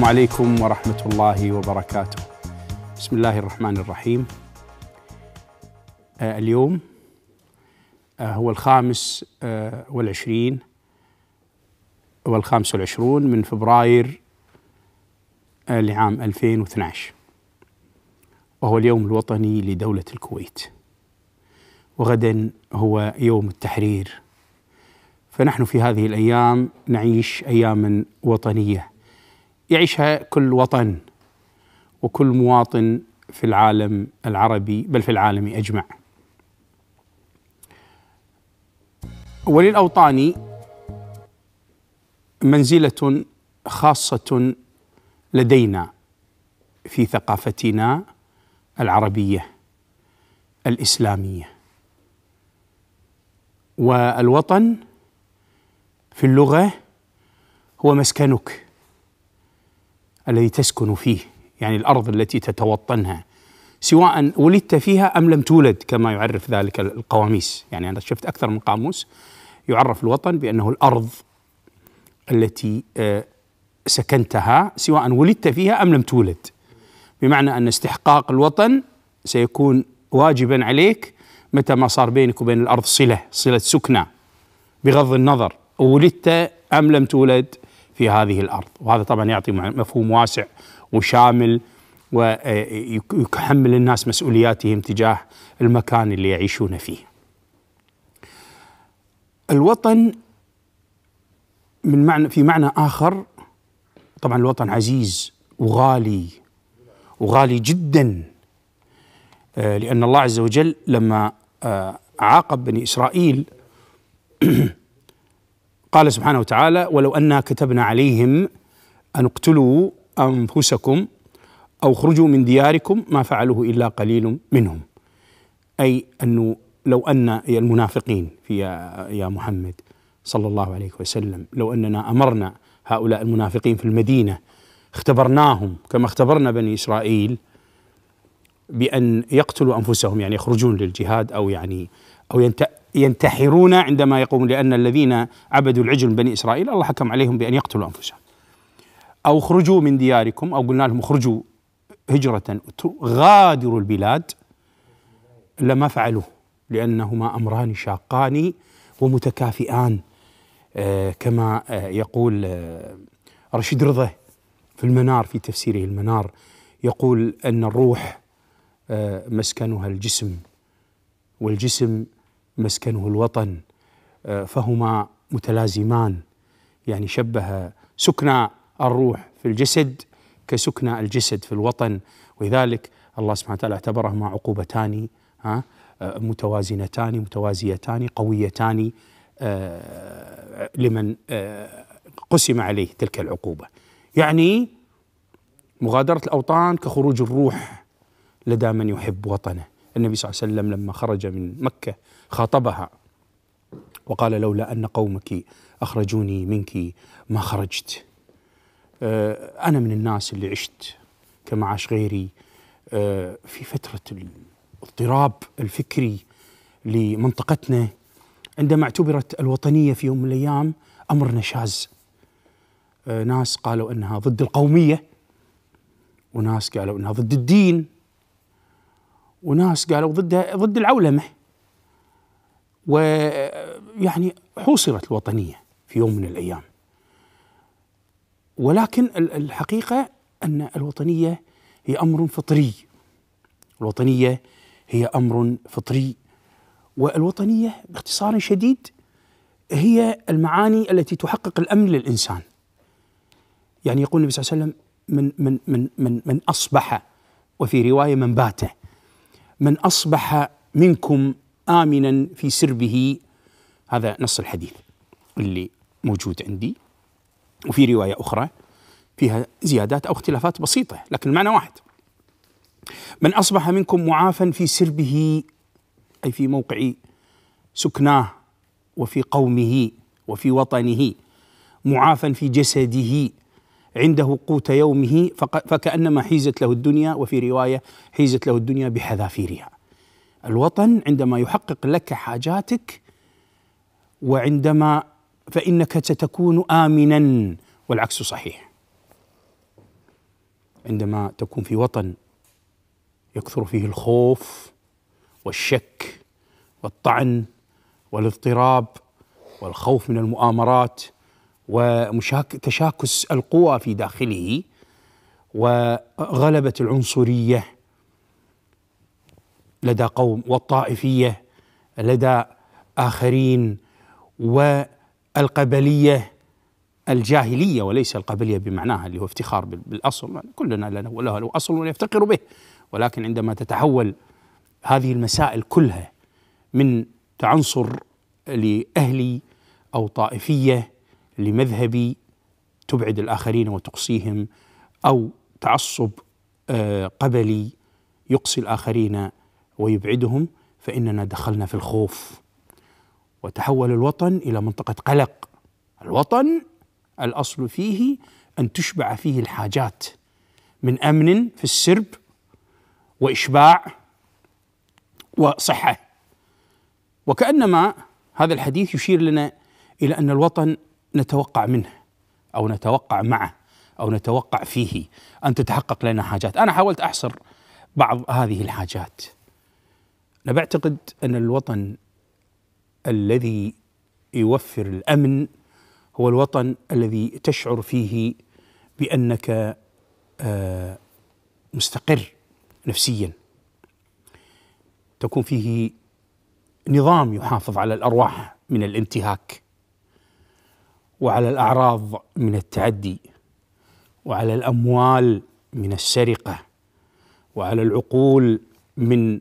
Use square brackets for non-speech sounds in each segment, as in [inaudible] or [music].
السلام عليكم ورحمة الله وبركاته. بسم الله الرحمن الرحيم. آه، اليوم آه، هو الخامس آه، والعشرين والخامس والعشرون من فبراير لعام 2012 وهو اليوم الوطني لدولة الكويت وغدا هو يوم التحرير فنحن في هذه الأيام نعيش أياما وطنية يعيشها كل وطن وكل مواطن في العالم العربي بل في العالم اجمع. وللاوطاني منزله خاصه لدينا في ثقافتنا العربيه الاسلاميه. والوطن في اللغه هو مسكنك الذي تسكن فيه يعني الارض التي تتوطنها سواء ولدت فيها ام لم تولد كما يعرف ذلك القواميس يعني انا شفت اكثر من قاموس يعرف الوطن بانه الارض التي آه، سكنتها سواء ولدت فيها ام لم تولد بمعنى ان استحقاق الوطن سيكون واجبا عليك متى ما صار بينك وبين الارض صله صله سكنى بغض النظر ولدت ام لم تولد في هذه الارض، وهذا طبعا يعطي مفهوم واسع وشامل ويحمل آه، الناس مسؤولياتهم تجاه المكان اللي يعيشون فيه. الوطن من معنى في معنى اخر طبعا الوطن عزيز وغالي وغالي جدا آه، لان الله عز وجل لما آه، عاقب بني اسرائيل [clears throat] قال سبحانه وتعالى ولو أنا كتبنا عليهم أن اقتلوا أنفسكم أو اخرجوا من دياركم ما فعلوه إلا قليل منهم أي أنه لو أن المنافقين في يا محمد صلى الله عليه وسلم لو أننا أمرنا هؤلاء المنافقين في المدينة اختبرناهم كما اختبرنا بني إسرائيل بأن يقتلوا أنفسهم يعني يخرجون للجهاد أو يعني أو ينتحرون عندما يقوم لأن الذين عبدوا العجل من بني إسرائيل الله حكم عليهم بأن يقتلوا أنفسهم أو اخرجوا من دياركم أو قلنا لهم اخرجوا هجرة غادروا البلاد لما فعلوه لأنهما أمران شاقان ومتكافئان آه، كما آه، يقول آه، رشيد رضا في المنار في تفسيره المنار يقول أن الروح مسكنها الجسم والجسم مسكنه الوطن آه، فهما متلازمان يعني شبه سكنى الروح في الجسد كسكنى الجسد في الوطن ولذلك الله سبحانه وتعالى اعتبرهما عقوبتان آه، متوازنتان متوازيتان قويتان آه، لمن قسم عليه تلك العقوبه. يعني مغادره الاوطان كخروج الروح لدى من يحب وطنه، النبي صلى الله عليه وسلم لما خرج من مكه خاطبها وقال لولا أن قومك أخرجوني منك ما خرجت آه، أنا من الناس اللي عشت كما عاش غيري آه، في فترة الاضطراب الفكري لمنطقتنا عندما اعتبرت الوطنية في يوم من الأيام أمر نشاز آه، ناس قالوا أنها ضد القومية وناس قالوا أنها ضد الدين وناس قالوا ضد ضد العولمة ويعني حوصرت الوطنية في يوم من الأيام ولكن الحقيقة أن الوطنية هي أمر فطري الوطنية هي أمر فطري والوطنية باختصار شديد هي المعاني التي تحقق الأمن للإنسان يعني يقول النبي صلى الله عليه وسلم من من من من من أصبح وفي رواية من بات من أصبح منكم آمنا في سربه هذا نص الحديث اللي موجود عندي وفي رواية أخرى فيها زيادات أو اختلافات بسيطة لكن المعنى واحد من أصبح منكم معافا في سربه أي في موقع سكناه وفي قومه وفي وطنه معافا في جسده عنده قوت يومه فكأنما حيزت له الدنيا وفي رواية حيزت له الدنيا بحذافيرها الوطن عندما يحقق لك حاجاتك وعندما فإنك ستكون آمنا والعكس صحيح عندما تكون في وطن يكثر فيه الخوف والشك والطعن والاضطراب والخوف من المؤامرات وتشاكس القوى في داخله وغلبة العنصرية لدى قوم والطائفيه لدى اخرين والقبليه الجاهليه وليس القبليه بمعناها اللي هو افتخار بالاصل يعني كلنا لنا له اصل ونفتخر به ولكن عندما تتحول هذه المسائل كلها من تعنصر لاهلي او طائفيه لمذهبي تبعد الاخرين وتقصيهم او تعصب آه، قبلي يقصي الاخرين ويبعدهم فإننا دخلنا في الخوف وتحول الوطن إلى منطقة قلق الوطن الأصل فيه أن تشبع فيه الحاجات من أمن في السرب وإشباع وصحة وكأنما هذا الحديث يشير لنا إلى أن الوطن نتوقع منه أو نتوقع معه أو نتوقع فيه أن تتحقق لنا حاجات أنا حاولت أحصر بعض هذه الحاجات أنا بعتقد أن الوطن الذي يوفر الأمن هو الوطن الذي تشعر فيه بأنك آه، مستقر نفسيا تكون فيه نظام يحافظ على الأرواح من الانتهاك وعلى الأعراض من التعدي وعلى الأموال من السرقة وعلى العقول من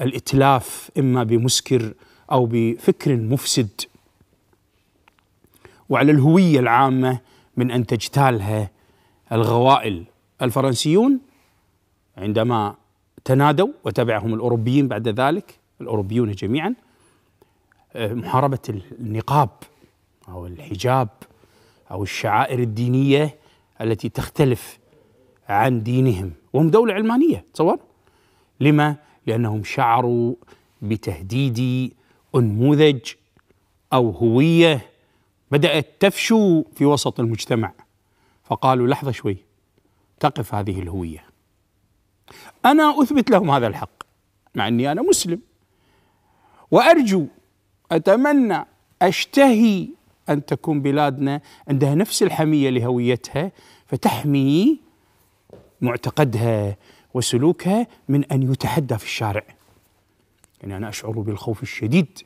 الاتلاف اما بمسكر او بفكر مفسد وعلى الهويه العامه من ان تجتالها الغوائل الفرنسيون عندما تنادوا وتبعهم الاوروبيين بعد ذلك الاوروبيون جميعا آه، محاربه النقاب او الحجاب او الشعائر الدينيه التي تختلف عن دينهم وهم دوله علمانيه تصور لما لأنهم شعروا بتهديد أنموذج أو هوية بدأت تفشو في وسط المجتمع فقالوا لحظة شوي تقف هذه الهوية أنا أثبت لهم هذا الحق مع أني أنا مسلم وأرجو أتمنى أشتهي أن تكون بلادنا عندها نفس الحمية لهويتها فتحمي معتقدها وسلوكها من أن يتحدى في الشارع يعني أنا أشعر بالخوف الشديد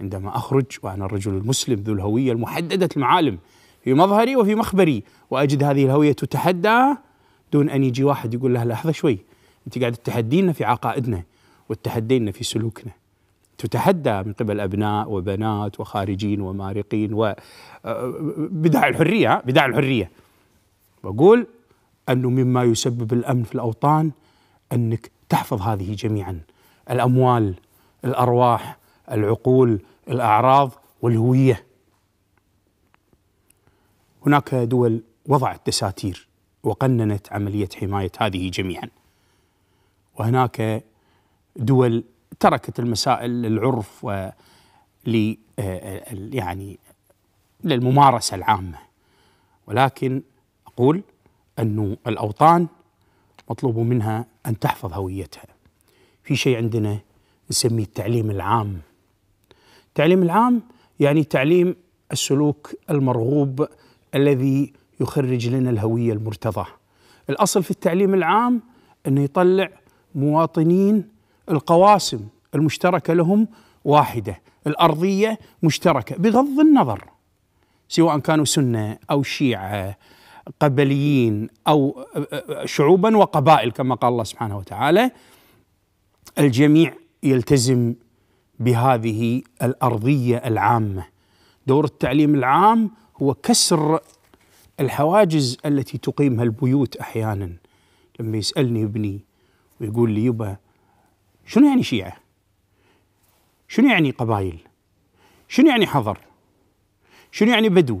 عندما أخرج وأنا الرجل المسلم ذو الهوية المحددة المعالم في مظهري وفي مخبري وأجد هذه الهوية تتحدى دون أن يجي واحد يقول لها لحظة شوي أنت قاعد تتحدينا في عقائدنا وتتحدينا في سلوكنا تتحدى من قبل أبناء وبنات وخارجين ومارقين وبدع آه، آه، الحرية بدع الحرية وأقول أنه مما يسبب الأمن في الأوطان أنك تحفظ هذه جميعا الأموال الأرواح العقول الأعراض والهوية هناك دول وضعت دساتير وقننت عملية حماية هذه جميعا وهناك دول تركت المسائل للعرف و يعني للممارسة العامة ولكن أقول أنه الأوطان مطلوب منها أن تحفظ هويتها في شيء عندنا نسميه التعليم العام التعليم العام يعني تعليم السلوك المرغوب الذي يخرج لنا الهوية المرتضى الأصل في التعليم العام أنه يطلع مواطنين القواسم المشتركة لهم واحدة الأرضية مشتركة بغض النظر سواء كانوا سنة أو شيعة قبليين او شعوبا وقبائل كما قال الله سبحانه وتعالى الجميع يلتزم بهذه الارضيه العامه دور التعليم العام هو كسر الحواجز التي تقيمها البيوت احيانا لما يسالني ابني ويقول لي يبا شنو يعني شيعه؟ شنو يعني قبائل؟ شنو يعني حضر؟ شنو يعني بدو؟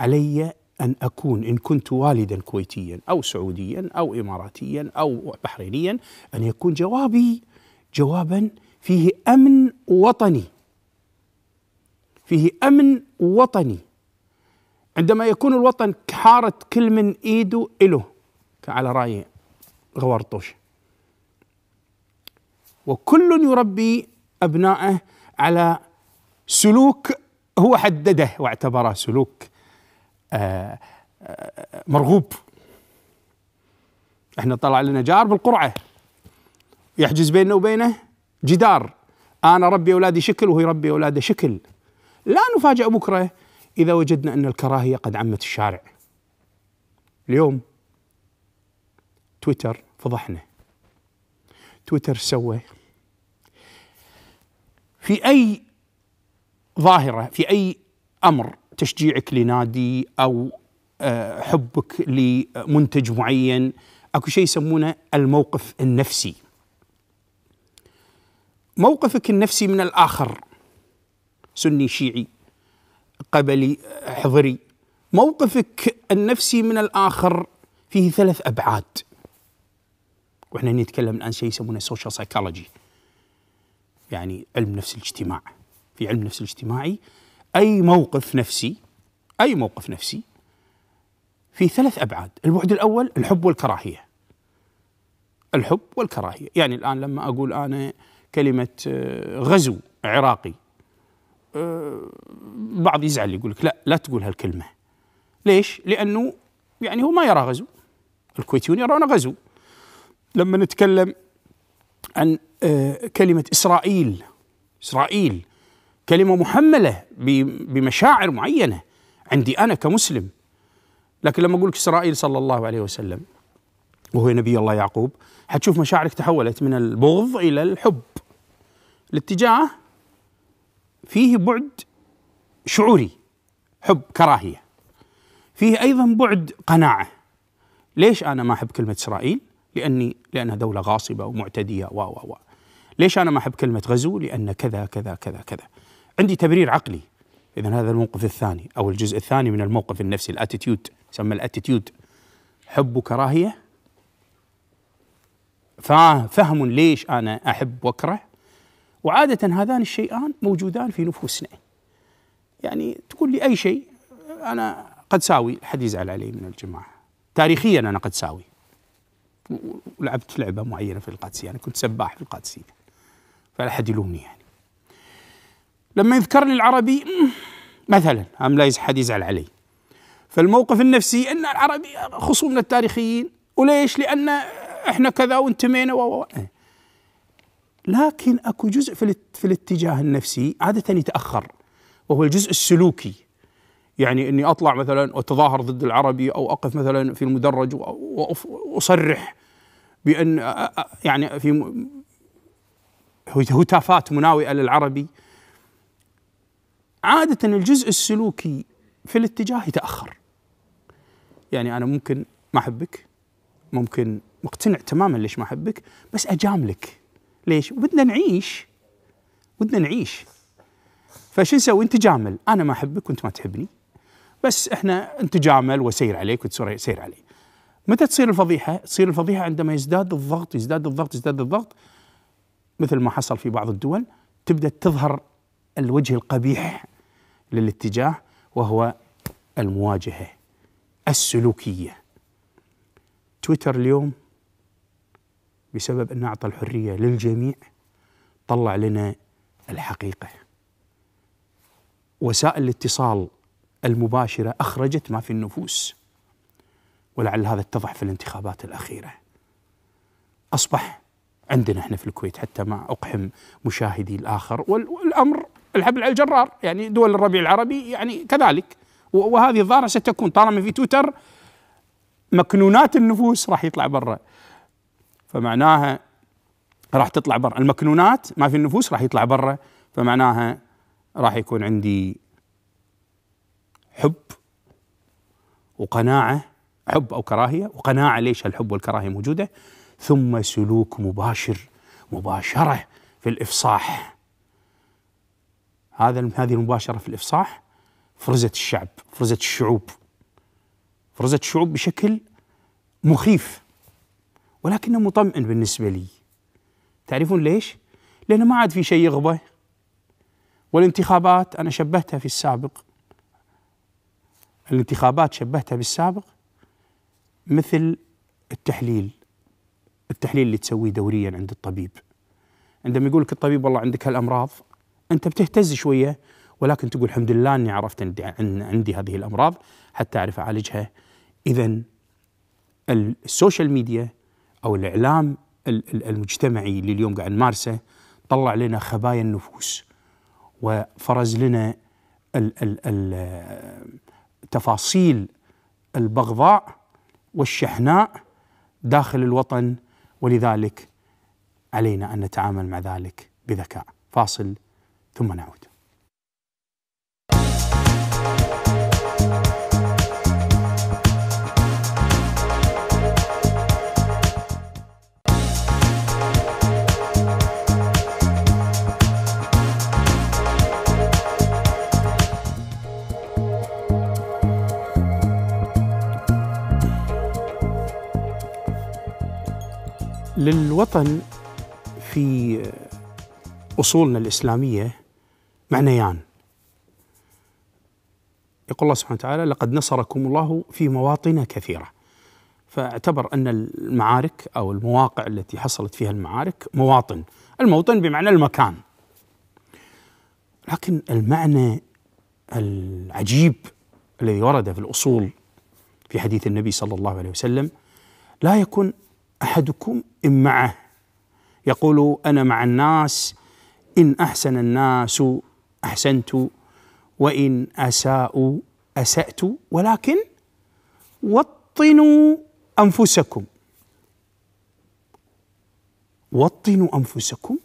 علي أن أكون إن كنت والدا كويتيا أو سعوديا أو إماراتيا أو بحرينيا أن يكون جوابي جوابا فيه أمن وطني فيه أمن وطني عندما يكون الوطن حارة كل من إيده إله على رأي غورطوش وكل يربي أبنائه على سلوك هو حدده واعتبره سلوك آه، آه، مرغوب احنا طلع لنا جار بالقرعه يحجز بيننا وبينه جدار انا ربي اولادي شكل وهو يربي اولاده شكل لا نفاجأ بكره اذا وجدنا ان الكراهيه قد عمت الشارع اليوم تويتر فضحنا تويتر سوى في اي ظاهره في اي امر تشجيعك لنادي او آه، حبك لمنتج معين اكو شيء يسمونه الموقف النفسي موقفك النفسي من الاخر سني شيعي قبلي آه، حضري موقفك النفسي من الاخر فيه ثلاث ابعاد واحنا نتكلم الان شيء يسمونه سوشيال سايكولوجي يعني علم نفس الاجتماع في علم النفس الاجتماعي أي موقف نفسي أي موقف نفسي في ثلاث أبعاد البعد الأول الحب والكراهية الحب والكراهية يعني الآن لما أقول أنا كلمة آه، غزو عراقي آه، بعض يزعل يقول لك لا لا تقول هالكلمة ليش؟ لأنه يعني هو ما يرى غزو الكويتيون يرون غزو لما نتكلم عن آه، كلمة إسرائيل إسرائيل كلمة محملة بمشاعر معينة عندي أنا كمسلم لكن لما أقول لك إسرائيل صلى الله عليه وسلم وهو نبي الله يعقوب حتشوف مشاعرك تحولت من البغض إلى الحب الاتجاه فيه بعد شعوري حب كراهية فيه أيضا بعد قناعة ليش أنا ما أحب كلمة إسرائيل لأني لأنها دولة غاصبة ومعتدية و و و ليش أنا ما أحب كلمة غزو لأن كذا كذا كذا كذا عندي تبرير عقلي اذا هذا الموقف الثاني او الجزء الثاني من الموقف النفسي الاتيتيود يسمى الاتيتيود حب وكراهيه فهم ليش انا احب واكره وعاده هذان الشيئان موجودان في نفوسنا يعني تقول لي اي شيء انا قد ساوي حد يزعل علي من الجماعه تاريخيا انا قد ساوي ولعبت لعبه معينه في القادسيه انا كنت سباح في القادسيه فلا حد يلومني يعني لما يذكر لي العربي مثلا أم لا حد يزعل علي فالموقف النفسي ان العربي خصومنا التاريخيين وليش لان احنا كذا وانتمينا و إيه. لكن اكو جزء في, في الاتجاه النفسي عاده يتاخر وهو الجزء السلوكي يعني اني اطلع مثلا واتظاهر ضد العربي او اقف مثلا في المدرج واصرح بان يعني في هتافات مناوئه للعربي عادة الجزء السلوكي في الاتجاه يتأخر يعني أنا ممكن ما أحبك ممكن مقتنع تماما ليش ما أحبك بس أجاملك ليش؟ بدنا نعيش بدنا نعيش فشو نسوي؟ أنت جامل أنا ما أحبك وأنت ما تحبني بس إحنا أنت جامل وسير عليك وتسير علي متى تصير الفضيحة؟ تصير الفضيحة عندما يزداد الضغط يزداد الضغط يزداد الضغط مثل ما حصل في بعض الدول تبدأ تظهر الوجه القبيح للاتجاه وهو المواجهه السلوكيه. تويتر اليوم بسبب انه اعطى الحريه للجميع طلع لنا الحقيقه. وسائل الاتصال المباشره اخرجت ما في النفوس. ولعل هذا اتضح في الانتخابات الاخيره. اصبح عندنا احنا في الكويت حتى ما اقحم مشاهدي الاخر والامر الحبل على الجرار يعني دول الربيع العربي يعني كذلك وهذه الظاهرة ستكون طالما في تويتر مكنونات النفوس راح يطلع برا فمعناها راح تطلع برا المكنونات ما في النفوس راح يطلع برا فمعناها راح يكون عندي حب وقناعة حب أو كراهية وقناعة ليش الحب والكراهية موجودة ثم سلوك مباشر مباشرة في الإفصاح هذا هذه المباشرة في الإفصاح فرزت الشعب فرزت الشعوب فرزت الشعوب بشكل مخيف ولكنه مطمئن بالنسبة لي تعرفون ليش؟ لأنه ما عاد في شيء يغبى والانتخابات أنا شبهتها في السابق الانتخابات شبهتها بالسابق مثل التحليل التحليل اللي تسويه دوريا عند الطبيب عندما يقول لك الطبيب والله عندك هالامراض انت بتهتز شويه ولكن تقول الحمد لله اني عرفت ان عندي هذه الامراض حتى اعرف اعالجها اذا السوشيال ميديا او الاعلام المجتمعي اللي اليوم قاعد نمارسه طلع لنا خبايا النفوس وفرز لنا تفاصيل البغضاء والشحناء داخل الوطن ولذلك علينا ان نتعامل مع ذلك بذكاء فاصل ثم نعود للوطن في اصولنا الاسلاميه معنيان يقول الله سبحانه وتعالى لقد نصركم الله في مواطن كثيرة فاعتبر أن المعارك أو المواقع التي حصلت فيها المعارك مواطن الموطن بمعنى المكان لكن المعنى العجيب الذي ورد في الأصول في حديث النبي صلى الله عليه وسلم لا يكون أحدكم إن معه يقول أنا مع الناس إن أحسن الناس أحسنت وإن أساءوا أسأت ولكن وطنوا أنفسكم وطنوا أنفسكم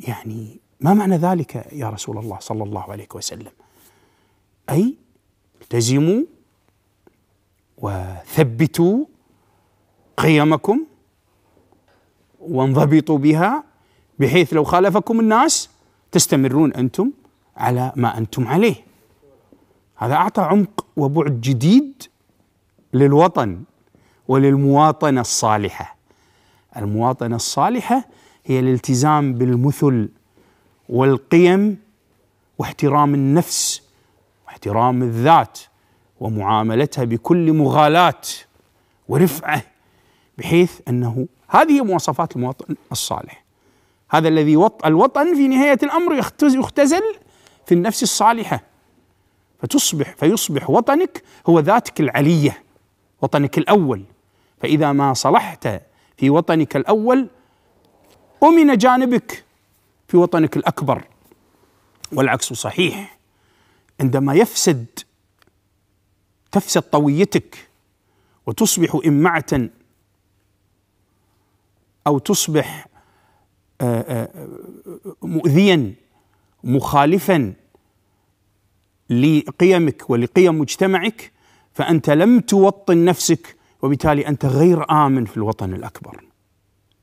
يعني ما معنى ذلك يا رسول الله صلى الله عليه وسلم أي التزموا وثبتوا قيمكم وانضبطوا بها بحيث لو خالفكم الناس تستمرون انتم على ما انتم عليه هذا اعطى عمق وبعد جديد للوطن وللمواطنه الصالحه المواطنه الصالحه هي الالتزام بالمثل والقيم واحترام النفس واحترام الذات ومعاملتها بكل مغالاه ورفعه بحيث انه هذه مواصفات المواطن الصالح هذا الذي وط الوطن في نهاية الأمر يختزل في النفس الصالحة فتصبح فيصبح وطنك هو ذاتك العلية وطنك الأول فإذا ما صلحت في وطنك الأول أمن جانبك في وطنك الأكبر والعكس صحيح عندما يفسد تفسد طويتك وتصبح إمعة أو تصبح مؤذيا مخالفا لقيمك ولقيم مجتمعك فانت لم توطن نفسك وبالتالي انت غير امن في الوطن الاكبر.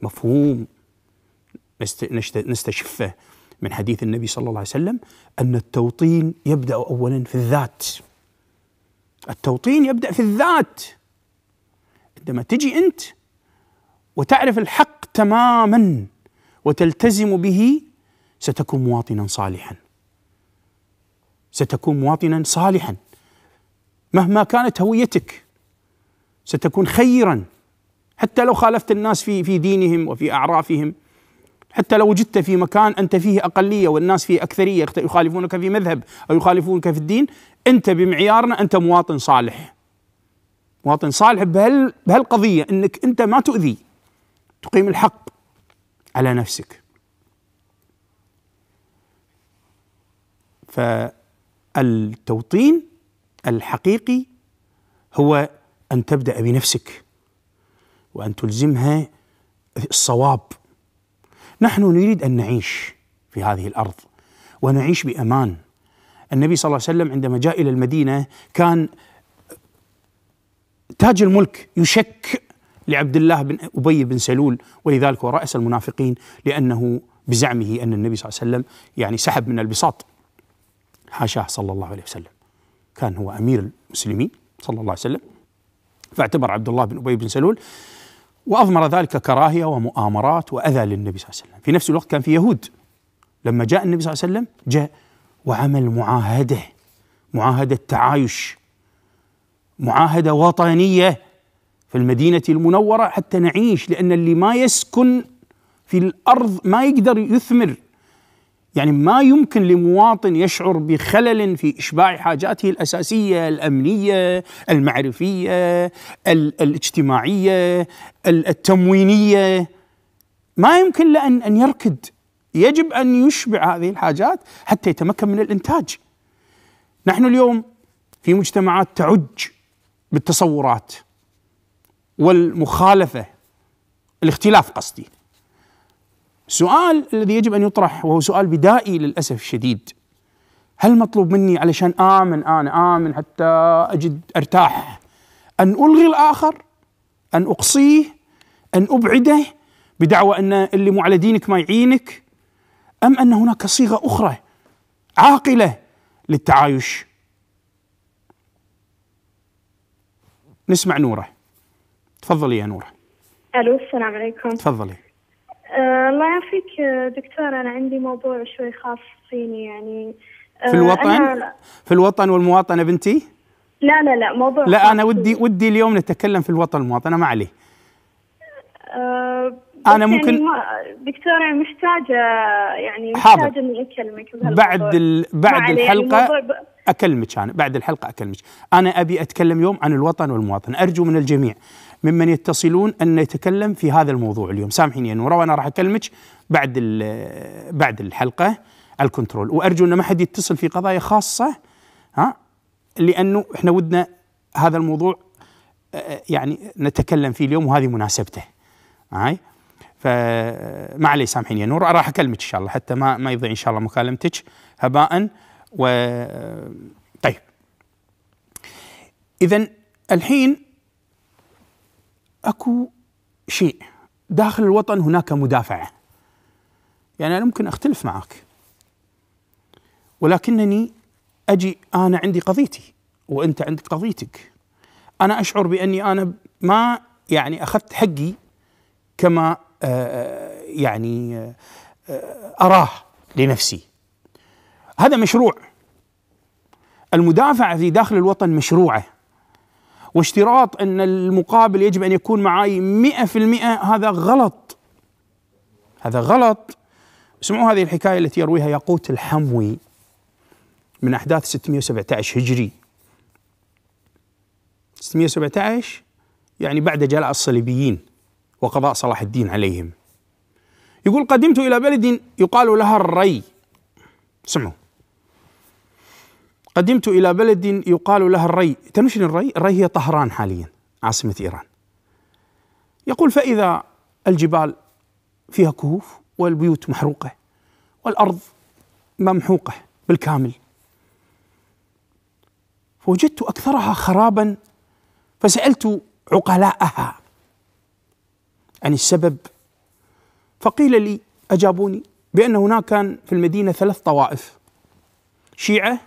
مفهوم نستشفه من حديث النبي صلى الله عليه وسلم ان التوطين يبدا اولا في الذات. التوطين يبدا في الذات. عندما تجي انت وتعرف الحق تماما وتلتزم به ستكون مواطنا صالحا ستكون مواطنا صالحا مهما كانت هويتك ستكون خيرا حتى لو خالفت الناس في في دينهم وفي اعرافهم حتى لو وجدت في مكان انت فيه اقليه والناس فيه اكثريه يخالفونك في مذهب او يخالفونك في الدين انت بمعيارنا انت مواطن صالح مواطن صالح بهال بهالقضيه انك انت ما تؤذي تقيم الحق على نفسك فالتوطين الحقيقي هو ان تبدا بنفسك وان تلزمها الصواب نحن نريد ان نعيش في هذه الارض ونعيش بامان النبي صلى الله عليه وسلم عندما جاء الى المدينه كان تاج الملك يشك لعبد الله بن أبي بن سلول ولذلك هو رأس المنافقين لأنه بزعمه أن النبي صلى الله عليه وسلم يعني سحب من البساط حاشاه صلى الله عليه وسلم كان هو أمير المسلمين صلى الله عليه وسلم فاعتبر عبد الله بن أبي بن سلول وأضمر ذلك كراهية ومؤامرات وأذى للنبي صلى الله عليه وسلم في نفس الوقت كان في يهود لما جاء النبي صلى الله عليه وسلم جاء وعمل معاهدة معاهدة تعايش معاهدة وطنية في المدينة المنورة حتى نعيش لأن اللي ما يسكن في الأرض ما يقدر يثمر يعني ما يمكن لمواطن يشعر بخلل في إشباع حاجاته الأساسية الأمنية المعرفية الاجتماعية التموينية ما يمكن له أن يركد يجب أن يشبع هذه الحاجات حتى يتمكن من الإنتاج نحن اليوم في مجتمعات تعج بالتصورات والمخالفه الاختلاف قصدي السؤال الذي يجب ان يطرح وهو سؤال بدائي للاسف الشديد هل مطلوب مني علشان امن انا امن حتى اجد ارتاح ان الغي الاخر ان اقصيه ان ابعده بدعوى ان اللي مو على دينك ما يعينك ام ان هناك صيغه اخرى عاقله للتعايش نسمع نوره تفضلي يا نوره الو السلام عليكم تفضلي آه الله يعافيك دكتور انا عندي موضوع شوي خاص فيني يعني آه في الوطن في الوطن والمواطنه بنتي لا لا لا موضوع لا انا ودي ودي اليوم نتكلم في الوطن والمواطنه ما عليه أه، انا يعني ممكن دكتوره محتاجه يعني محتاجه حاضر. اني اكلمك بعد ال... بعد يعني الحلقه ب... اكلمك انا بعد الحلقه اكلمك انا ابي اتكلم يوم عن الوطن والمواطن ارجو من الجميع ممن يتصلون أن نتكلم في هذا الموضوع اليوم سامحيني يا نورة وأنا راح أكلمك بعد بعد الحلقة الكنترول وأرجو أن ما حد يتصل في قضايا خاصة ها لأنه إحنا ودنا هذا الموضوع يعني نتكلم فيه اليوم وهذه مناسبته هاي فما عليه سامحيني يا نور راح اكلمك ان شاء الله حتى ما ما يضيع ان شاء الله مكالمتك هباء و طيب اذا الحين اكو شيء داخل الوطن هناك مدافعه يعني انا ممكن اختلف معك ولكنني اجي انا عندي قضيتي وانت عندك قضيتك انا اشعر باني انا ما يعني اخذت حقي كما آه، آه، يعني آه، اراه لنفسي هذا مشروع المدافعه في داخل الوطن مشروعه واشتراط أن المقابل يجب أن يكون معي مئة في المئة هذا غلط هذا غلط اسمعوا هذه الحكاية التي يرويها ياقوت الحموي من أحداث 617 هجري 617 يعني بعد جلاء الصليبيين وقضاء صلاح الدين عليهم يقول قدمت إلى بلد يقال لها الري سمعوا قدمت إلى بلد يقال لها الري تنشن الري الري هي طهران حاليا عاصمة إيران يقول فإذا الجبال فيها كهوف والبيوت محروقة والأرض ممحوقة بالكامل فوجدت أكثرها خرابا فسألت عقلاءها عن السبب فقيل لي أجابوني بأن هناك كان في المدينة ثلاث طوائف شيعة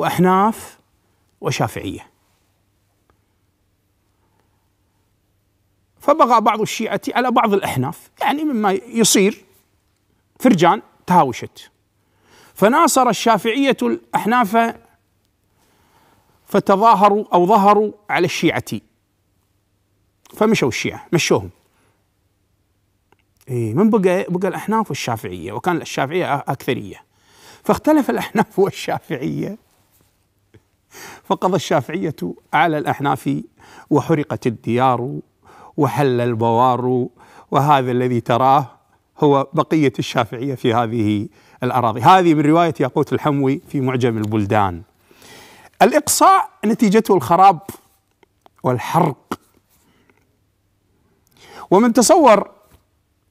وأحناف وشافعية فبغى بعض الشيعة على بعض الأحناف يعني مما يصير فرجان تهاوشت فناصر الشافعية الأحناف فتظاهروا أو ظهروا على الشيعة فمشوا الشيعة مشوهم إيه من بقى بقى الأحناف والشافعية وكان الشافعية أكثرية فاختلف الأحناف والشافعية فقضى الشافعية على الأحناف وحرقت الديار وحل البوار وهذا الذي تراه هو بقية الشافعية في هذه الأراضي هذه من رواية ياقوت الحموي في معجم البلدان الإقصاء نتيجته الخراب والحرق ومن تصور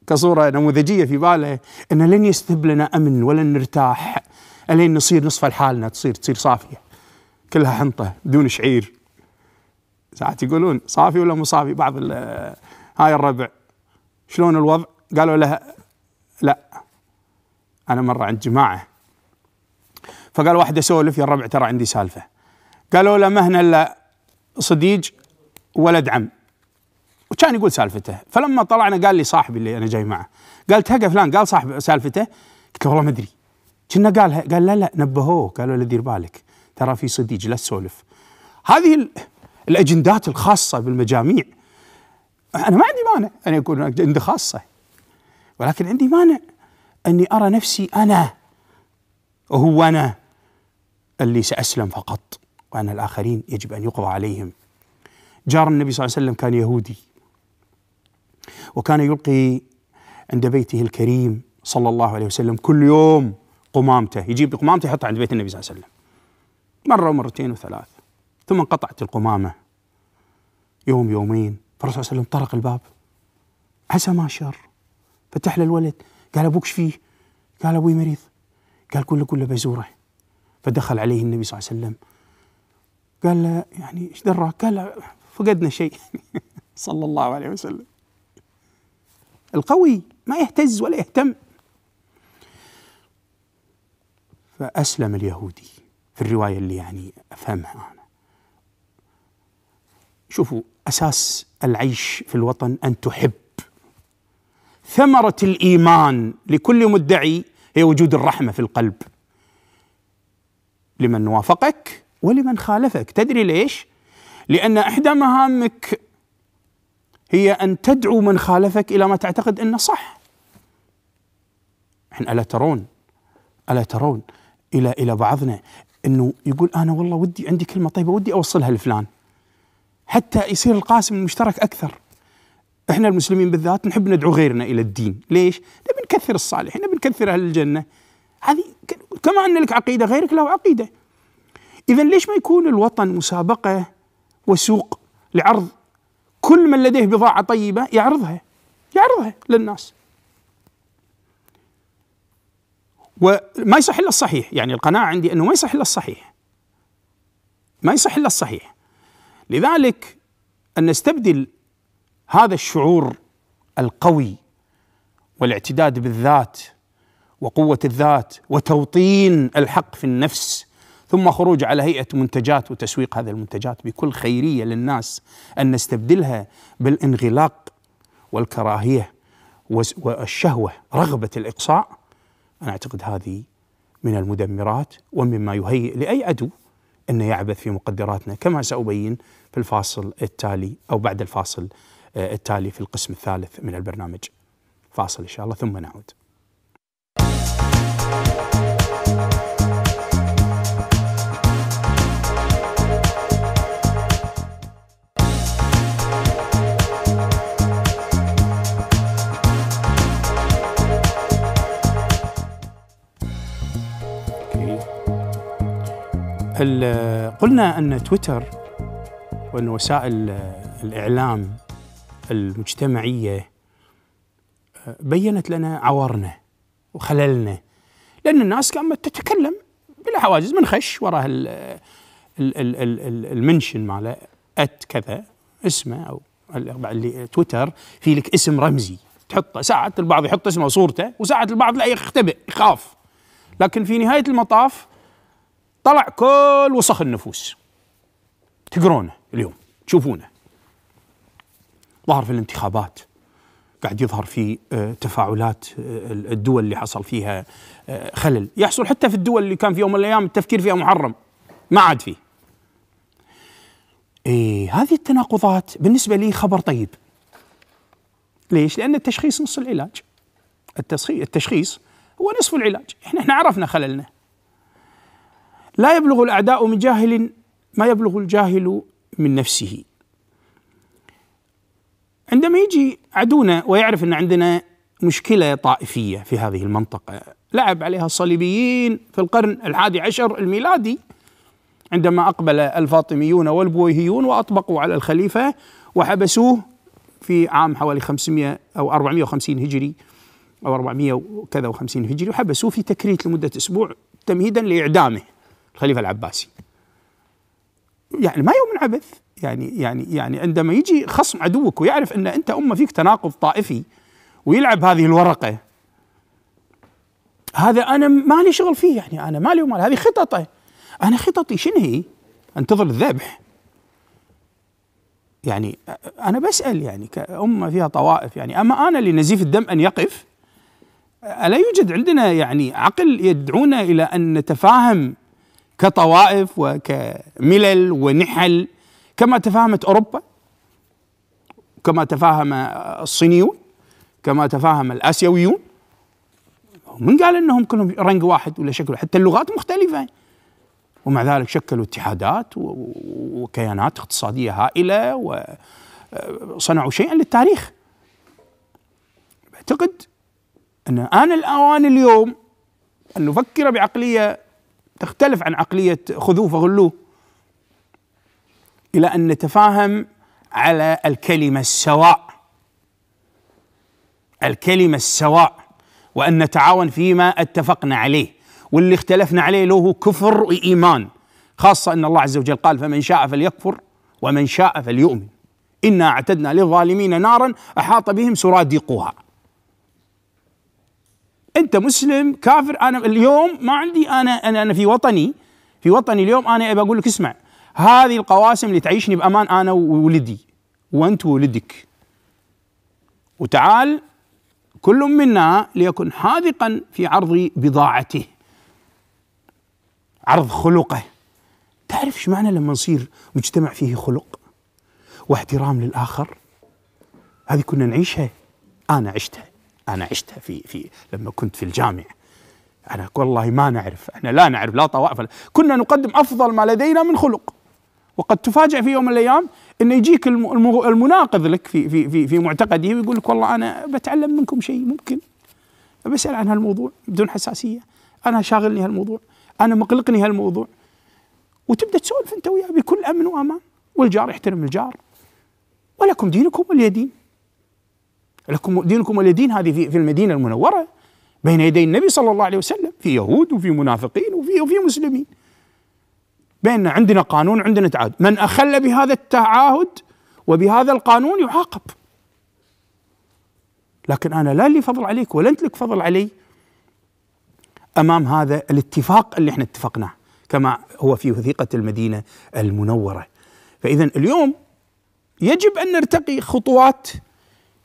كصورة نموذجية في باله أن لن يستهب لنا أمن ولن نرتاح ألين نصير نصف الحالنا تصير تصير صافية كلها حنطه بدون شعير ساعات يقولون صافي ولا مو صافي بعض هاي الربع شلون الوضع؟ قالوا له لا انا مره عند جماعه فقال واحد اسولف يا الربع ترى عندي سالفه قالوا له مهنا الا صديج ولد عم وكان يقول سالفته فلما طلعنا قال لي صاحبي اللي انا جاي معه قال تهقى فلان قال صاحب سالفته قلت له والله ما ادري كنا قالها قال لا لا نبهوه قالوا له دير بالك ترى في صديج لا تسولف هذه الاجندات الخاصه بالمجاميع انا ما عندي مانع ان يكون اجنده خاصه ولكن عندي مانع اني ارى نفسي انا وهو انا اللي ساسلم فقط وان الاخرين يجب ان يقضى عليهم جار النبي صلى الله عليه وسلم كان يهودي وكان يلقي عند بيته الكريم صلى الله عليه وسلم كل يوم قمامته يجيب قمامته يحطها عند بيت النبي صلى الله عليه وسلم مرة ومرتين وثلاث ثم انقطعت القمامة يوم يومين فالرسول صلى الله عليه وسلم طرق الباب عسى ما شر فتح له الولد قال أبوك فيه قال أبوي مريض قال كله كله بزوره فدخل عليه النبي صلى الله عليه وسلم قال له يعني ايش دراك؟ قال فقدنا شيء [laughs] صلى الله عليه وسلم القوي ما يهتز ولا يهتم فأسلم اليهودي في الرواية اللي يعني أفهمها أنا شوفوا أساس العيش في الوطن أن تحب ثمرة الإيمان لكل مدعي هي وجود الرحمة في القلب لمن وافقك ولمن خالفك تدري ليش لأن إحدى مهامك هي أن تدعو من خالفك إلى ما تعتقد أنه صح احنا ألا ترون ألا ترون إلى إلى بعضنا انه يقول انا والله ودي عندي كلمه طيبه ودي اوصلها لفلان حتى يصير القاسم المشترك اكثر احنا المسلمين بالذات نحب ندعو غيرنا الى الدين ليش نبي نكثر الصالحين نبي نكثر اهل الجنه هذه كما ان لك عقيده غيرك له عقيده اذا ليش ما يكون الوطن مسابقه وسوق لعرض كل من لديه بضاعه طيبه يعرضها يعرضها للناس وما يصح الا الصحيح يعني القناعه عندي انه ما يصح الا الصحيح ما يصح الا الصحيح لذلك ان نستبدل هذا الشعور القوي والاعتداد بالذات وقوه الذات وتوطين الحق في النفس ثم خروج على هيئه منتجات وتسويق هذه المنتجات بكل خيريه للناس ان نستبدلها بالانغلاق والكراهيه والشهوه رغبه الاقصاء أنا أعتقد هذه من المدمرات ومما يهيئ لأي عدو أن يعبث في مقدراتنا كما سأبين في الفاصل التالي أو بعد الفاصل آه، التالي في القسم الثالث من البرنامج فاصل إن شاء الله ثم نعود قلنا أن تويتر وأن وسائل الإعلام المجتمعية بينت لنا عورنا وخللنا لأن الناس كانت تتكلم بلا حواجز من خش وراء المنشن ماله ات كذا اسمه او اللي تويتر في لك اسم رمزي تحطه ساعات البعض يحط اسمه وصورته وساعات البعض لا يختبئ يخاف لكن في نهايه المطاف طلع كل وسخ النفوس تقرونه اليوم تشوفونه ظهر في الانتخابات قاعد يظهر في آه، تفاعلات آه، الدول اللي حصل فيها آه، خلل يحصل حتى في الدول اللي كان في يوم من الايام التفكير فيها محرم ما عاد فيه إيه هذه التناقضات بالنسبه لي خبر طيب ليش لان التشخيص نص العلاج التشخيص هو نصف العلاج احنا احنا عرفنا خللنا لا يبلغ الأعداء من جاهل ما يبلغ الجاهل من نفسه عندما يجي عدونا ويعرف أن عندنا مشكلة طائفية في هذه المنطقة لعب عليها الصليبيين في القرن الحادي عشر الميلادي عندما أقبل الفاطميون والبويهيون وأطبقوا على الخليفة وحبسوه في عام حوالي 500 أو 450 هجري أو 400 وكذا و50 هجري وحبسوه في تكريت لمدة أسبوع تمهيدا لإعدامه الخليفه العباسي يعني ما يؤمن عبث يعني يعني يعني عندما يجي خصم عدوك ويعرف ان انت امه فيك تناقض طائفي ويلعب هذه الورقه هذا انا ما لي شغل فيه يعني انا مالي ومال هذه خططه انا خططي شنو هي؟ انتظر الذبح يعني انا بسال يعني كامه فيها طوائف يعني اما انا لنزيف الدم ان يقف الا يوجد عندنا يعني عقل يدعونا الى ان نتفاهم كطوائف وكملل ونحل كما تفاهمت اوروبا كما تفاهم الصينيون كما تفاهم الاسيويون من قال انهم كلهم رنق واحد ولا شكل حتى اللغات مختلفه ومع ذلك شكلوا اتحادات وكيانات اقتصاديه هائله وصنعوا شيئا للتاريخ اعتقد ان ان الاوان اليوم ان نفكر بعقليه تختلف عن عقلية خذوه فغلوه إلى أن نتفاهم على الكلمة السواء الكلمة السواء وأن نتعاون فيما اتفقنا عليه واللي اختلفنا عليه له كفر وإيمان خاصة أن الله عز وجل قال فمن شاء فليكفر ومن شاء فليؤمن إنا أعتدنا للظالمين نارا أحاط بهم سرادقها انت مسلم كافر انا اليوم ما عندي انا انا, أنا في وطني في وطني اليوم انا ابى اقول لك اسمع هذه القواسم اللي تعيشني بامان انا وولدي وانت وولدك وتعال كل منا ليكن حاذقا في عرض بضاعته عرض خلقه تعرف ايش معنى لما نصير مجتمع فيه خلق واحترام للاخر هذه كنا نعيشها انا عشتها انا عشتها في في لما كنت في الجامعه انا والله ما نعرف انا لا نعرف لا طوائف كنا نقدم افضل ما لدينا من خلق وقد تفاجأ في يوم من الايام انه يجيك المناقض لك في في في في معتقده ويقول لك والله انا بتعلم منكم شيء ممكن بسال عن هالموضوع بدون حساسيه انا شاغلني هالموضوع انا مقلقني هالموضوع وتبدا تسولف انت وياه بكل امن وامان والجار يحترم الجار ولكم دينكم ولي دين لكم دينكم ولي دين هذه في المدينه المنوره بين يدي النبي صلى الله عليه وسلم في يهود وفي منافقين وفي وفي مسلمين بيننا عندنا قانون عندنا تعاد من اخل بهذا التعاهد وبهذا القانون يعاقب لكن انا لا لي فضل عليك ولا انت لك فضل علي امام هذا الاتفاق اللي احنا اتفقناه كما هو في وثيقه المدينه المنوره فاذا اليوم يجب ان نرتقي خطوات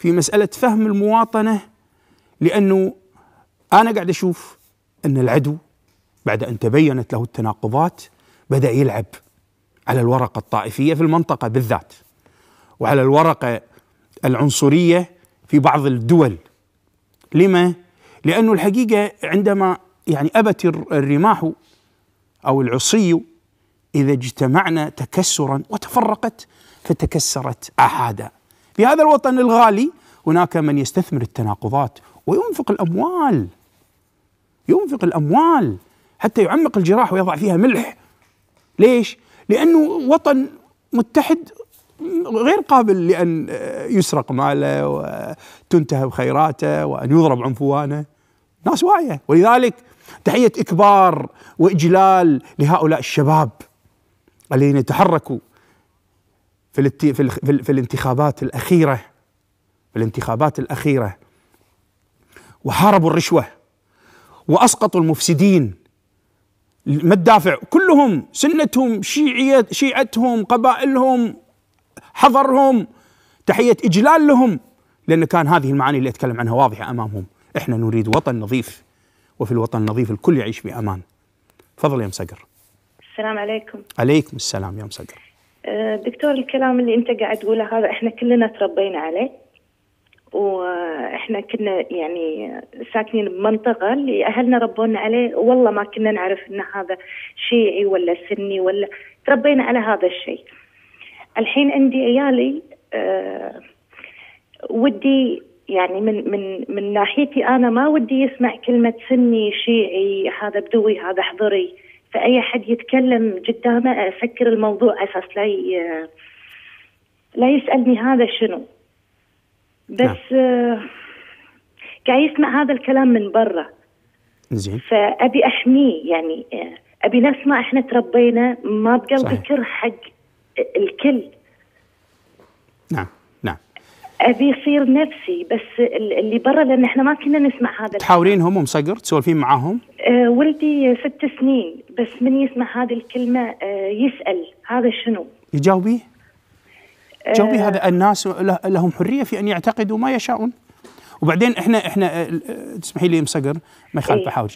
في مسألة فهم المواطنة لأنه أنا قاعد أشوف أن العدو بعد أن تبينت له التناقضات بدأ يلعب على الورقة الطائفية في المنطقة بالذات وعلى الورقة العنصرية في بعض الدول لما؟ لأنه الحقيقة عندما يعني أبت الرماح أو العصي إذا اجتمعنا تكسرا وتفرقت فتكسرت آحادا في هذا الوطن الغالي هناك من يستثمر التناقضات وينفق الأموال ينفق الأموال حتى يعمق الجراح ويضع فيها ملح ليش؟ لأنه وطن متحد غير قابل لأن آه، يسرق ماله وتنتهب خيراته وأن يضرب عنفوانه ناس واعية ولذلك تحية إكبار وإجلال لهؤلاء الشباب الذين تحركوا في, في, في الانتخابات الأخيرة في الانتخابات الأخيرة وحاربوا الرشوة وأسقطوا المفسدين ما الدافع كلهم سنتهم شيعية شيعتهم قبائلهم حضرهم تحية إجلال لهم لأن كان هذه المعاني اللي أتكلم عنها واضحة أمامهم إحنا نريد وطن نظيف وفي الوطن النظيف الكل يعيش بأمان فضل يا مسقر السلام عليكم عليكم السلام يا مسقر دكتور الكلام اللي انت قاعد تقوله هذا احنا كلنا تربينا عليه واحنا كنا يعني ساكنين بمنطقه اللي اهلنا ربونا عليه والله ما كنا نعرف ان هذا شيعي ولا سني ولا تربينا على هذا الشيء. الحين عندي عيالي آه، ودي يعني من من من ناحيتي انا ما ودي يسمع كلمه سني شيعي هذا بدوي هذا حضري فاي حد يتكلم قدامه افكر الموضوع اساس لا لا يسالني هذا شنو بس قاعد نعم. آه، قاعد يسمع هذا الكلام من برا زين فابي احميه يعني آه، ابي نفس ما احنا تربينا ما بقلبي كره حق الكل نعم ابي يصير نفسي بس اللي برا لان احنا ما كنا نسمع هذا تحاورينهم ومصقر تسولفين معاهم؟ آه ولدي ست سنين بس من يسمع هذه الكلمه آه يسال هذا شنو؟ يجاوبيه؟ آه، جاوبي هذا الناس لهم حريه في ان يعتقدوا ما يشاؤون وبعدين احنا احنا آه، آه، تسمحي لي مصقر ما يخالف إيه. احاوج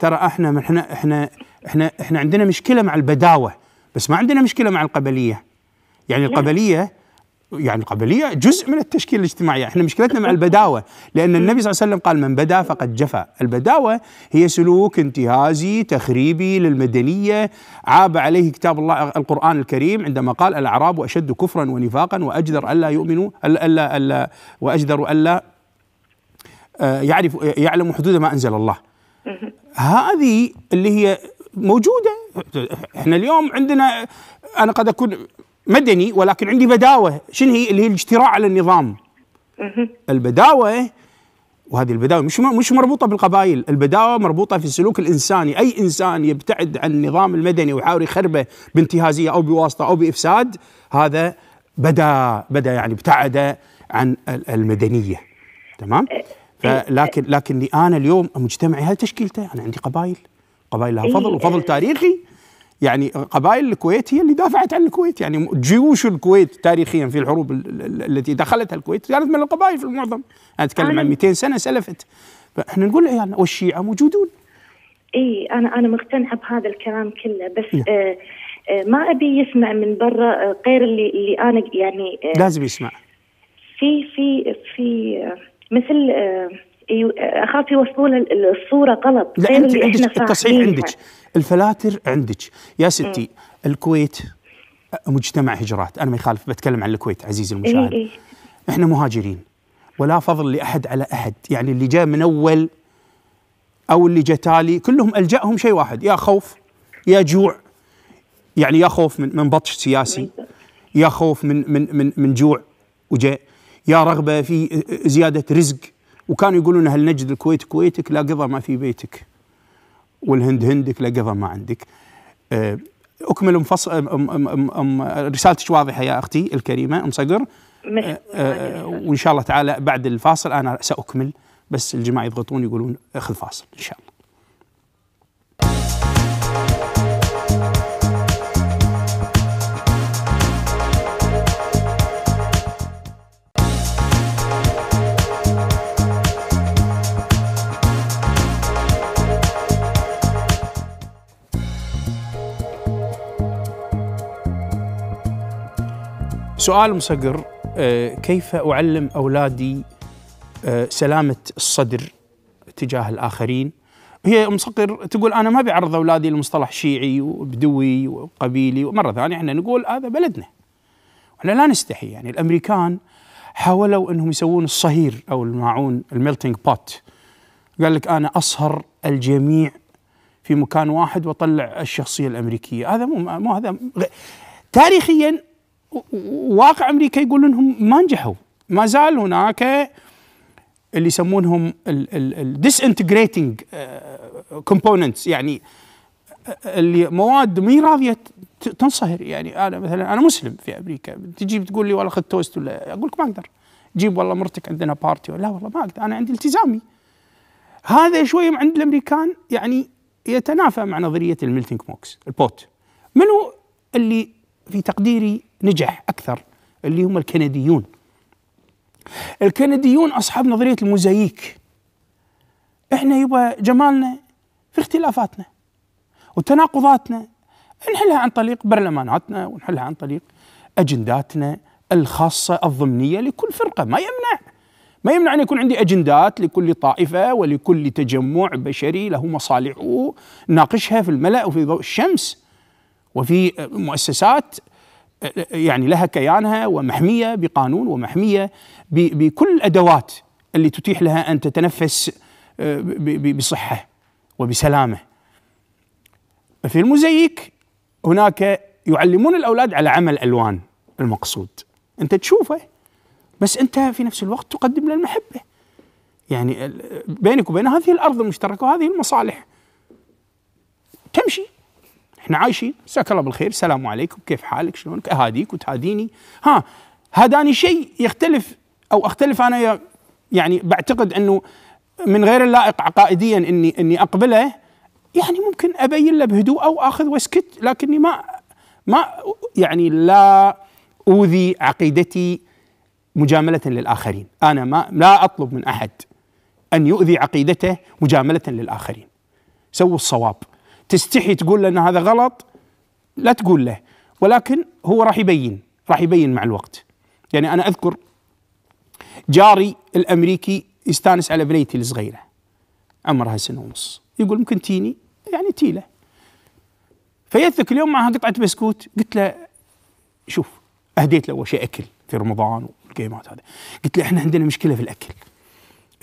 ترى احنا احنا احنا احنا احنا عندنا مشكله مع البداوه بس ما عندنا مشكله مع القبليه يعني القبليه يعني القبليه جزء من التشكيل الاجتماعي، احنا مشكلتنا مع البداوه، لان النبي صلى الله عليه وسلم قال من بدا فقد جفا، البداوه هي سلوك انتهازي تخريبي للمدنيه عاب عليه كتاب الله القران الكريم عندما قال الاعراب اشد كفرا ونفاقا واجدر الا يؤمنوا الا الا, ألا واجدر الا آه، يعرف يعلم حدود ما انزل الله. هذه اللي هي موجوده احنا اليوم عندنا انا قد اكون مدني ولكن عندي بداوه شنو هي اللي هي الاجتراء على النظام البداوه وهذه البداوه مش مش مربوطه بالقبائل، البداوه مربوطه في السلوك الانساني، اي انسان يبتعد عن النظام المدني ويحاول يخربه بانتهازيه او بواسطه او بافساد هذا بدا بدا يعني ابتعد عن المدنيه تمام؟ أه، أه، لكن لكن انا اليوم مجتمعي هل تشكيلته؟ انا عندي قبائل قبائل لها فضل إيه، وفضل أه. تاريخي يعني قبائل الكويت هي اللي دافعت عن الكويت يعني جيوش الكويت تاريخيا في الحروب التي دخلتها الكويت كانت من القبائل في المعظم انا اتكلم عن 200 سنه سلفت فاحنا نقول لعيالنا إيه، يعني والشيعه موجودون اي انا انا مقتنعه بهذا الكلام كله بس نعم. آه آه ما ابي يسمع من برا آه غير اللي اللي انا يعني آه لازم يسمع في في في آه، مثل آه،, آه اخاف يوصلون الصوره غلط لا انت عندك التصحيح عندك الفلاتر عندك يا ستي م. الكويت مجتمع هجرات انا ما يخالف بتكلم عن الكويت عزيزي إيه، المشاهد إيه. احنا مهاجرين ولا فضل لاحد على احد يعني اللي جاء من اول او اللي جاء تالي كلهم الجاهم شيء واحد يا خوف يا جوع يعني يا خوف من من بطش سياسي يا خوف من من من من جوع وجاء يا رغبه في آه، آه، زياده رزق وكانوا يقولون هل نجد الكويت كويتك لا قضى ما في بيتك والهند هندك لا قضى ما عندك اكمل آه، مفصل أم أم أم رسالتك واضحه يا اختي الكريمه ام صقر آه، آه، وان شاء الله تعالى بعد الفاصل انا ساكمل بس الجماعه يضغطون يقولون اخذ فاصل ان شاء الله سؤال مصقر آه، كيف أعلم أولادي آه، سلامة الصدر تجاه الآخرين هي مصقر تقول أنا ما بعرض أولادي لمصطلح شيعي وبدوي وقبيلي ومرة ثانية احنا نقول هذا بلدنا احنا لا نستحي يعني الأمريكان حاولوا أنهم يسوون الصهير أو الماعون الميلتنج بوت قال لك أنا أصهر الجميع في مكان واحد واطلع الشخصيه الامريكيه هذا مو مو هذا تاريخيا واقع امريكا يقول انهم ما نجحوا ما زال هناك اللي يسمونهم انتجريتنج كومبوننتس آه، يعني آه، اللي مواد مي راضيه تنصهر يعني انا مثلا انا مسلم في امريكا تجي تقول لي والله خذ توست ولا اقول لك ما اقدر جيب والله مرتك عندنا بارتي لا والله ما اقدر انا عندي التزامي هذا شوي عند الامريكان يعني يتنافى مع نظريه الميلتنج موكس البوت منو اللي في تقديري نجح أكثر اللي هم الكنديون الكنديون أصحاب نظرية الموزاييك إحنا يبقى جمالنا في اختلافاتنا وتناقضاتنا نحلها عن طريق برلماناتنا ونحلها عن طريق أجنداتنا الخاصة الضمنية لكل فرقة ما يمنع ما يمنع أن يكون عندي أجندات لكل طائفة ولكل تجمع بشري له مصالحه ناقشها في الملأ وفي ضوء الشمس وفي مؤسسات يعني لها كيانها ومحميه بقانون ومحميه بكل الادوات اللي تتيح لها ان تتنفس آه، بصحه وبسلامه. في المزيك هناك يعلمون الاولاد على عمل الوان المقصود. انت تشوفه بس انت في نفس الوقت تقدم له المحبه. يعني بينك وبين هذه الارض المشتركه وهذه المصالح. تمشي احنا عايشين مساك الله بالخير السلام عليكم كيف حالك شلونك اهاديك وتهاديني ها هداني شيء يختلف او اختلف انا يعني بعتقد انه من غير اللائق عقائديا اني اني اقبله يعني ممكن ابين له بهدوء او اخذ واسكت لكني ما ما يعني لا اوذي عقيدتي مجامله للاخرين، انا ما لا اطلب من احد ان يؤذي عقيدته مجامله للاخرين. سووا الصواب تستحي تقول له ان هذا غلط لا تقول له ولكن هو راح يبين راح يبين مع الوقت يعني انا اذكر جاري الامريكي يستانس على بنيتي الصغيره عمرها سنه ونص يقول ممكن تيني يعني تيله فيثك اليوم معها قطعه بسكوت قلت له شوف اهديت له اول شيء اكل في رمضان والجيمات هذا قلت له احنا عندنا مشكله في الاكل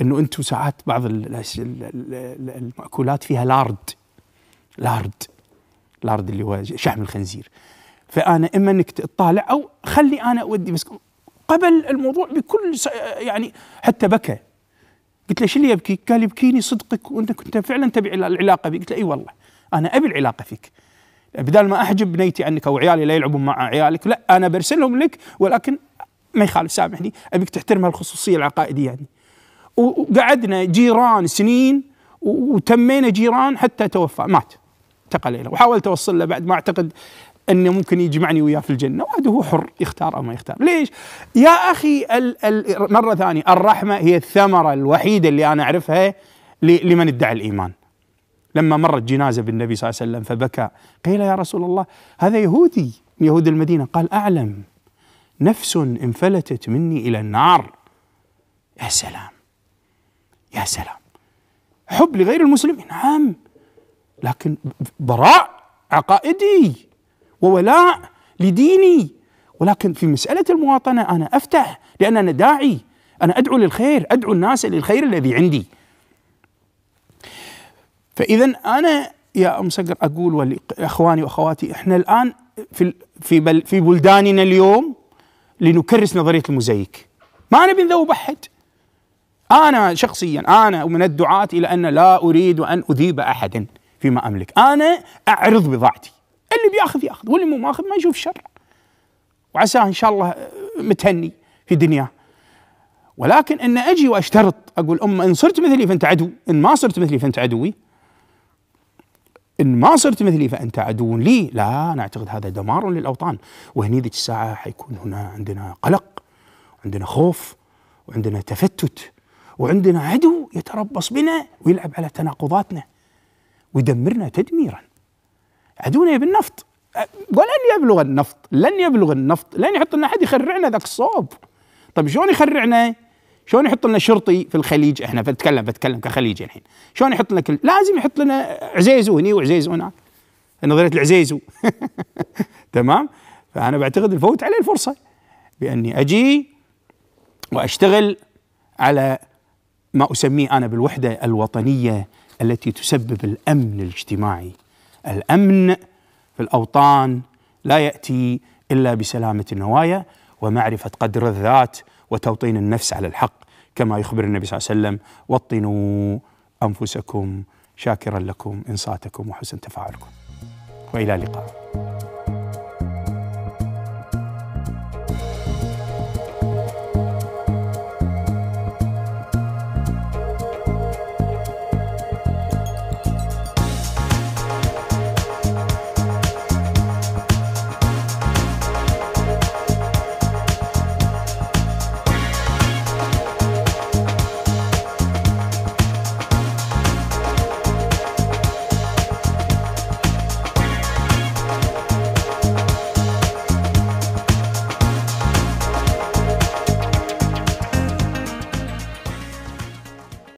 انه انتم ساعات بعض المأكولات فيها لارد العرض العرض اللي هو شحم الخنزير فانا اما انك تطالع او خلي انا اودي بس قبل الموضوع بكل يعني حتى بكى قلت له شو اللي يبكيك؟ قال يبكيني صدقك وانت كنت فعلا تبي العلاقه بي قلت له اي والله انا ابي العلاقه فيك بدال ما احجب بنيتي عنك او عيالي لا يلعبون مع عيالك لا انا برسلهم لك ولكن ما يخالف سامحني ابيك تحترم هالخصوصيه العقائديه يعني وقعدنا جيران سنين وتمينا جيران حتى توفى مات انتقل إليه وحاولت أوصل له بعد ما أعتقد أنه ممكن يجمعني وياه في الجنة هو حر يختار أو ما يختار ليش؟ يا أخي الـ الـ مرة ثانية الرحمة هي الثمرة الوحيدة اللي أنا أعرفها لمن ادعى الإيمان لما مرت جنازة بالنبي صلى الله عليه وسلم فبكى قيل يا رسول الله هذا يهودي من يهود المدينة قال أعلم نفس انفلتت مني إلى النار يا سلام يا سلام حب لغير المسلمين نعم لكن براء عقائدي وولاء لديني ولكن في مسألة المواطنة أنا أفتح لأن أنا داعي أنا أدعو للخير أدعو الناس للخير الذي عندي فإذا أنا يا أم صقر أقول إخواني وأخواتي إحنا الآن في في بل في بلداننا اليوم لنكرس نظرية المزيك ما أنا بنذوب أحد أنا شخصيا أنا ومن الدعاة إلى أن لا أريد أن أذيب أحدا فيما املك انا اعرض بضاعتي اللي بياخذ ياخذ واللي مو ماخذ ما يشوف شر وعساه ان شاء الله آه، متهني في دنياه ولكن ان اجي واشترط اقول اما ان صرت مثلي فانت عدو ان ما صرت مثلي فانت عدوي ان ما صرت مثلي فانت عدو لي لا انا اعتقد هذا دمار للاوطان وهني ذيك الساعه حيكون هنا عندنا قلق عندنا خوف وعندنا تفتت وعندنا عدو يتربص بنا ويلعب على تناقضاتنا ويدمرنا تدميرا عدونا بالنفط ولن يبلغ النفط لن يبلغ النفط لن يحط لنا احد يخرعنا ذاك الصوب طيب شلون يخرعنا شلون يحط لنا شرطي في الخليج احنا بتكلم بتكلم كخليجي الحين شلون يحط لنا كل لازم يحط لنا عزيزو هني وعزيزو هناك نظريه العزيزو [laughs] تمام فانا بعتقد الفوت عليه الفرصه باني اجي واشتغل على ما اسميه انا بالوحده الوطنيه التي تسبب الامن الاجتماعي الامن في الاوطان لا ياتي الا بسلامه النوايا ومعرفه قدر الذات وتوطين النفس على الحق كما يخبر النبي صلى الله عليه وسلم وطنوا انفسكم شاكرا لكم انصاتكم وحسن تفاعلكم والى اللقاء